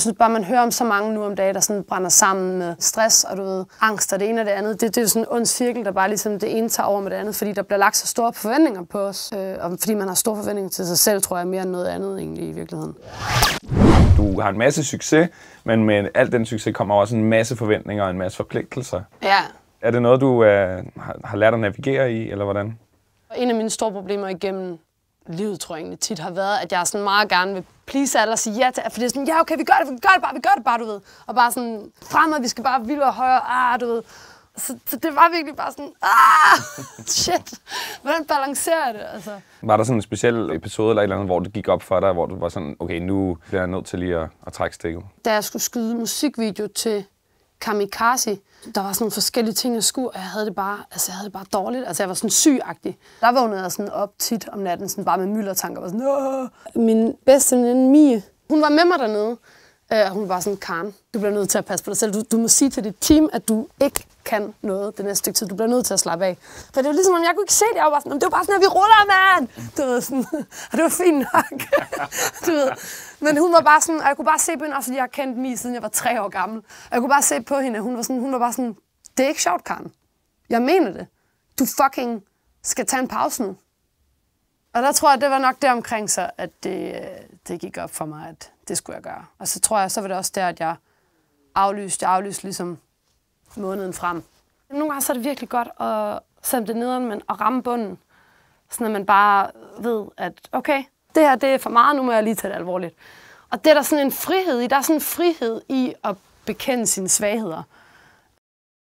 Jeg synes bare, man hører om så mange nu om dagen, der sådan brænder sammen med stress og du ved, angst og det ene og det andet. Det, det er sådan en ond cirkel, der bare ligesom det ene tager over med det andet, fordi der bliver lagt så store forventninger på os. Øh, og fordi man har store forventninger til sig selv, tror jeg, mere end noget andet egentlig i virkeligheden. Du har en masse succes, men med al den succes kommer også en masse forventninger og en masse forpligtelser. Ja. Er det noget, du øh, har lært at navigere i, eller hvordan? En af mine store problemer igennem livet, tror jeg egentlig tit, har været, at jeg sådan meget gerne vil please alle og sige ja til, for det er sådan, ja okay, vi gør det, vi gør det bare, vi gør det bare, du ved. Og bare sådan, fremad, vi skal bare vildt og højere, ah, du ved. Så, så det var virkelig bare sådan, ah, shit, hvordan balancerer jeg det? Altså. Var der sådan en speciel episode eller et eller andet, hvor det gik op for dig, hvor du var sådan, okay, nu bliver jeg nødt til lige at, at trække stikket? Da jeg skulle skyde musikvideo til kamikaze. Der var sådan nogle forskellige ting, jeg skulle, og jeg havde det bare, altså, jeg havde det bare dårligt. Altså, jeg var sådan sygagtig. Der vågnede jeg sådan op tit om natten, sådan bare med myldertanker. Var sådan, Åh! Min bedste veninde, Mie, hun var med mig dernede. Øh, og hun var sådan, Karen, du bliver nødt til at passe på dig selv. Du, du må sige til dit team, at du ikke kan noget det næste stykke tid. Du bliver nødt til at slappe af. For det var ligesom, om jeg kunne ikke se det. Jeg var sådan, det var bare sådan, at vi ruller, mand! Du ved, sådan, og det var fint nok. du ved. Men hun var bare sådan, og jeg kunne bare se på hende, også fordi jeg har kendt mig siden jeg var tre år gammel. Og jeg kunne bare se på hende, at hun var, sådan, hun var bare sådan, det er ikke sjovt, Karen. Jeg mener det. Du fucking skal tage en pause nu. Og der tror jeg, det var nok det omkring så, at det, øh, det gik op for mig, at det skulle jeg gøre. Og så tror jeg, så var det også der, at jeg aflyste, jeg aflyste ligesom måneden frem. Nogle gange så er det virkelig godt at, sætte det ned, men at ramme bunden. Sådan at man bare ved, at okay, det her det er for meget, nu må jeg lige tage det alvorligt. Og det er der sådan en frihed i. Der er sådan en frihed i at bekende sine svagheder.